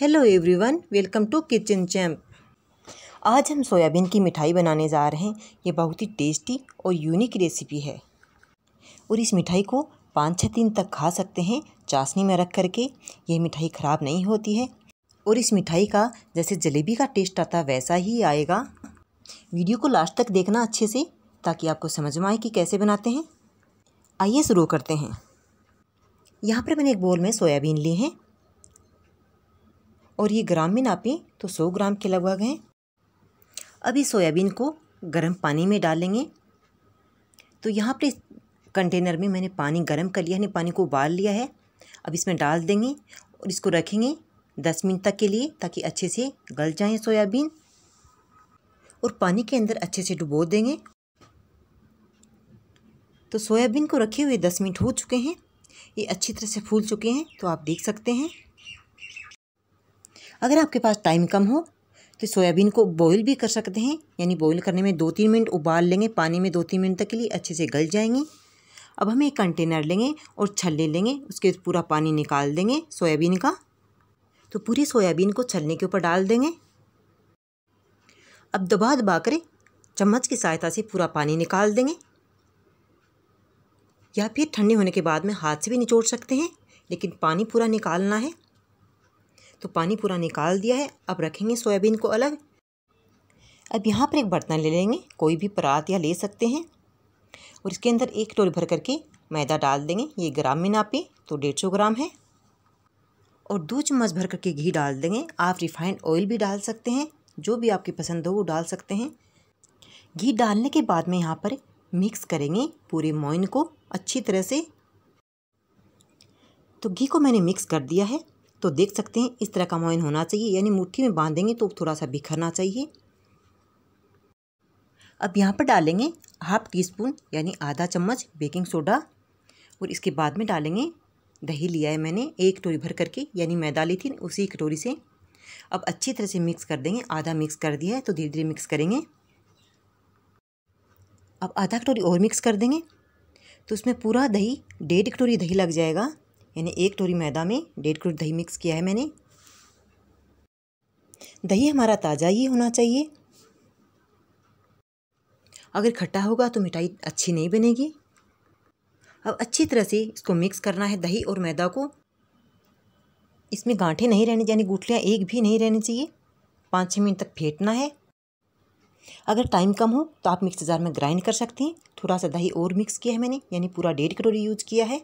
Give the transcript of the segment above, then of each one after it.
hello everyone welcome to Kitchen Champ आज हम soybean की मिठाई बनाने जा रहे हैं ये बहुत ही टेस्टी और यूनिक रेसिपी है और इस मिठाई को पाँच छः दिन तक खा सकते हैं चाशनी में रख करके ये मिठाई ख़राब नहीं होती है और इस मिठाई का जैसे जलेबी का टेस्ट आता वैसा ही आएगा वीडियो को लास्ट तक देखना अच्छे से ताकि आपको समझ में आए कि कैसे बनाते हैं आइए शुरू करते हैं यहाँ पर मैंने एक बोल में सोयाबीन ली हैं और ये ग्राम में नापें तो सौ ग्राम के लगभग हैं अभी सोयाबीन को गर्म पानी में डालेंगे तो यहाँ पर कंटेनर में मैंने पानी गर्म कर लिया है पानी को उबाल लिया है अब इसमें डाल देंगे और इसको रखेंगे दस मिनट तक के लिए ताकि अच्छे से गल जाएँ सोयाबीन और पानी के अंदर अच्छे से डुबो देंगे तो सोयाबीन को रखे हुए दस मिनट हो चुके हैं ये अच्छी तरह से फूल चुके हैं तो आप देख सकते हैं अगर आपके पास टाइम कम हो तो सोयाबीन को बॉईल भी कर सकते हैं यानी बॉईल करने में दो तीन मिनट उबाल लेंगे पानी में दो तीन मिनट तक के लिए अच्छे से गल जाएंगे अब हम एक कंटेनर लेंगे और छल्ले लेंगे उसके पूरा पानी निकाल देंगे सोयाबीन का तो पूरी सोयाबीन को छलने के ऊपर डाल देंगे अब दबा दबा कर चम्मच की सहायता से पूरा पानी निकाल देंगे या फिर ठंडे होने के बाद में हाथ से भी निचोड़ सकते हैं लेकिन पानी पूरा निकालना है तो पानी पूरा निकाल दिया है अब रखेंगे सोयाबीन को अलग अब यहाँ पर एक बर्तन ले लेंगे कोई भी परात या ले सकते हैं और इसके अंदर एक टोल भर करके मैदा डाल देंगे ये ग्राम में नापें तो डेढ़ सौ ग्राम है और दो चम्मच भर करके घी डाल देंगे आप रिफाइंड ऑयल भी डाल सकते हैं जो भी आपकी पसंद हो वो डाल सकते हैं घी डालने के बाद में यहाँ पर मिक्स करेंगे पूरे मोइन को अच्छी तरह से तो घी को मैंने मिक्स कर दिया है तो देख सकते हैं इस तरह का मोइन होना चाहिए यानी मुट्ठी में बांधेंगे तो थोड़ा सा बिखरना चाहिए अब यहाँ पर डालेंगे हाफ टी स्पून यानी आधा चम्मच बेकिंग सोडा और इसके बाद में डालेंगे दही लिया है मैंने एक कटोरी भर करके यानी मैदा ली थी उसी कटोरी से अब अच्छी तरह से मिक्स कर देंगे आधा मिक्स कर दिया है तो धीरे धीरे मिक्स करेंगे अब आधा कटोरी और मिक्स कर देंगे तो उसमें पूरा दही डेढ़ कटोरी दही लग जाएगा यानी एक टोरी मैदा में डेढ़ किलो दही मिक्स किया है मैंने दही हमारा ताज़ा ही होना चाहिए अगर खट्टा होगा तो मिठाई अच्छी नहीं बनेगी अब अच्छी तरह से इसको मिक्स करना है दही और मैदा को इसमें गांठे नहीं रहने यानी गुठलियाँ एक भी नहीं रहनी चाहिए पाँच छः मिनट तक फेंटना है अगर टाइम कम हो तो आप मिक्स जार में ग्राइंड कर सकते हैं थोड़ा सा दही और मिक्स किया है मैंने यानी पूरा डेढ़ कटोरी यूज किया है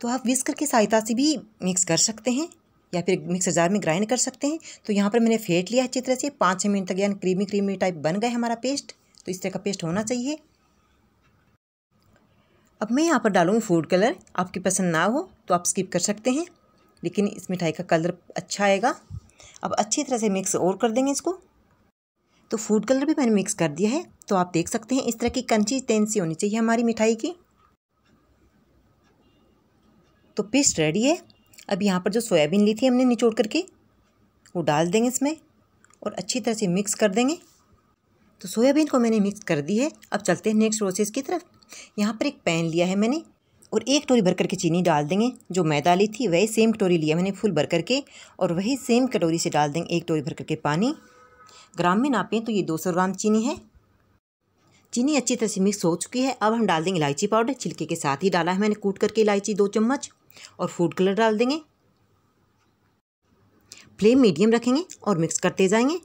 तो आप विस्कर की सहायता से भी मिक्स कर सकते हैं या फिर मिक्सर जार में ग्राइंड कर सकते हैं तो यहाँ पर मैंने फेंट लिया अच्छी तरह से पाँच छः मिनट तक यानी क्रीमी क्रीमी टाइप बन गए हमारा पेस्ट तो इस तरह का पेस्ट होना चाहिए अब मैं यहाँ पर डालूँगी फूड कलर आपकी पसंद ना हो तो आप स्किप कर सकते हैं लेकिन इस मिठाई का कलर अच्छा आएगा अब अच्छी तरह से मिक्स और कर देंगे इसको तो फूड कलर भी मैंने मिक्स कर दिया है तो आप देख सकते हैं इस तरह की कंची कंसिस्टेंसी होनी चाहिए हमारी मिठाई की तो पेस्ट रेडी है अब यहाँ पर जो सोयाबीन ली थी हमने निचोड़ करके वो डाल देंगे इसमें और अच्छी तरह से मिक्स कर देंगे तो सोयाबीन को मैंने मिक्स कर दी है अब चलते हैं नेक्स्ट प्रोसेस की तरफ यहाँ पर एक पैन लिया है मैंने और एक कटोरी भर करके चीनी डाल देंगे जो मैदा ली थी वही सेम कटोरी लिया मैंने फुल भर करके और वही सेम कटोरी से डाल देंगे एक कटोरी भर करके पानी ग्राम में नापें तो ये दो सौ ग्राम चीनी है चीनी अच्छी तरह से मिक्स हो चुकी है अब हम डाल देंगे इलायची पाउडर छिलके के साथ ही डाला है मैंने कूट करके इलायची दो चम्मच और फूड कलर डाल देंगे फ्लेम मीडियम रखेंगे और मिक्स करते जाएंगे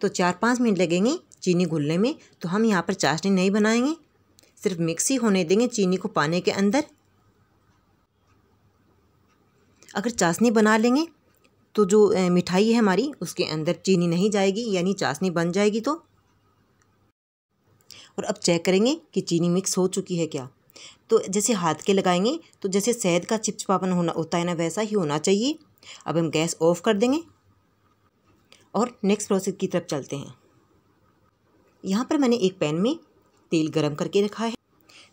तो चार पाँच मिनट लगेंगे चीनी घुलने में तो हम यहाँ पर चाशनी नहीं बनाएंगे सिर्फ मिक्स ही होने देंगे चीनी को पाने के अंदर अगर चाशनी बना लेंगे तो जो मिठाई है हमारी उसके अंदर चीनी नहीं जाएगी यानी चाशनी बन जाएगी तो और अब चेक करेंगे कि चीनी मिक्स हो चुकी है क्या तो जैसे हाथ के लगाएंगे तो जैसे शहद का चिपचिपापन होना होता है ना वैसा ही होना चाहिए अब हम गैस ऑफ कर देंगे और नेक्स्ट प्रोसेस की तरफ चलते हैं यहाँ पर मैंने एक पैन में तेल गरम करके रखा है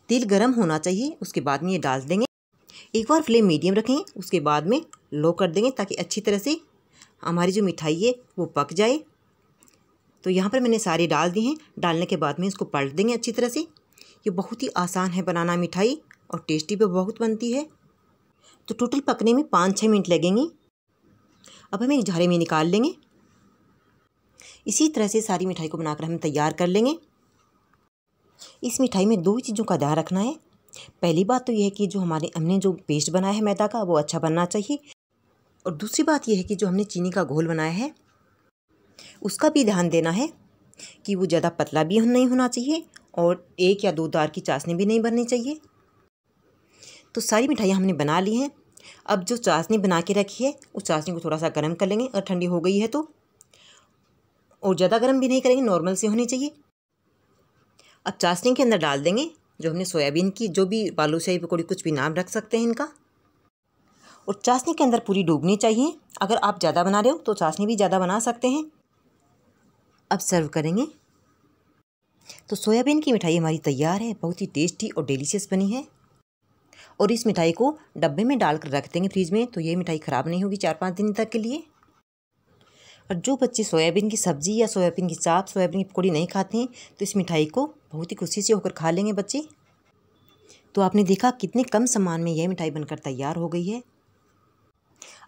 तेल गरम होना चाहिए उसके बाद में ये डाल देंगे एक बार फ्लेम मीडियम रखें उसके बाद में लो कर देंगे ताकि अच्छी तरह से हमारी जो मिठाई है वो पक जाए तो यहाँ पर मैंने सारे डाल दिए हैं डालने के बाद में इसको पलट देंगे अच्छी तरह से ये बहुत ही आसान है बनाना मिठाई और टेस्टी भी बहुत बनती है तो टोटल पकने में पाँच छः मिनट लगेंगी अब हम एक झारे में निकाल लेंगे इसी तरह से सारी मिठाई को बनाकर हम तैयार कर लेंगे इस मिठाई में दो चीज़ों का ध्यान रखना है पहली बात तो यह है कि जो हमारे हमने जो पेस्ट बनाया है मैदा का वो अच्छा बनना चाहिए और दूसरी बात यह है कि जो हमने चीनी का घोल बनाया है उसका भी ध्यान देना है कि वो ज़्यादा पतला भी नहीं होना चाहिए और एक या दो दार की चाशनी भी नहीं भरनी चाहिए तो सारी मिठाइयाँ हमने बना ली हैं अब जो चाशनी बना के रखी है उस चाशनी को थोड़ा सा गर्म कर लेंगे अगर ठंडी हो गई है तो और ज़्यादा गर्म भी नहीं करेंगे नॉर्मल से होनी चाहिए अब चाशनी के अंदर डाल देंगे जो हमने सोयाबीन की जो भी बालू शाही पकौड़ी कुछ भी नाम रख सकते हैं इनका और चाशनी के अंदर पूरी डूबनी चाहिए अगर आप ज़्यादा बना रहे हो तो चाशनी भी ज़्यादा बना सकते हैं अब सर्व करेंगे तो सोयाबीन की मिठाई हमारी तैयार है बहुत ही टेस्टी और डिलीशियस बनी है और इस मिठाई को डब्बे में डालकर रख देंगे फ्रिज में तो ये मिठाई ख़राब नहीं होगी चार पाँच दिन तक के लिए और जो बच्चे सोयाबीन की सब्ज़ी या सोयाबीन की चाप सोयाबीन की पकौड़ी नहीं खाते हैं तो इस मिठाई को बहुत ही खुशी से होकर खा लेंगे बच्चे तो आपने देखा कितने कम सामान में यह मिठाई बनकर तैयार हो गई है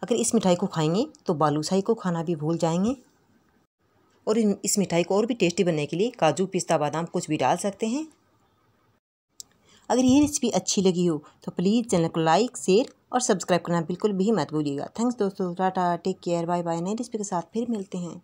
अगर इस मिठाई को खाएंगे तो बालूशाही को खाना भी भूल जाएंगे और इस मिठाई को और भी टेस्टी बनने के लिए काजू पिस्ता बादाम कुछ भी डाल सकते हैं अगर ये रेसिपी अच्छी लगी हो तो प्लीज़ चैनल को लाइक शेयर और सब्सक्राइब करना बिल्कुल भी मत भूलिएगा थैंक्स दोस्तों tata take care bye bye नई रेसिपी के साथ फिर मिलते हैं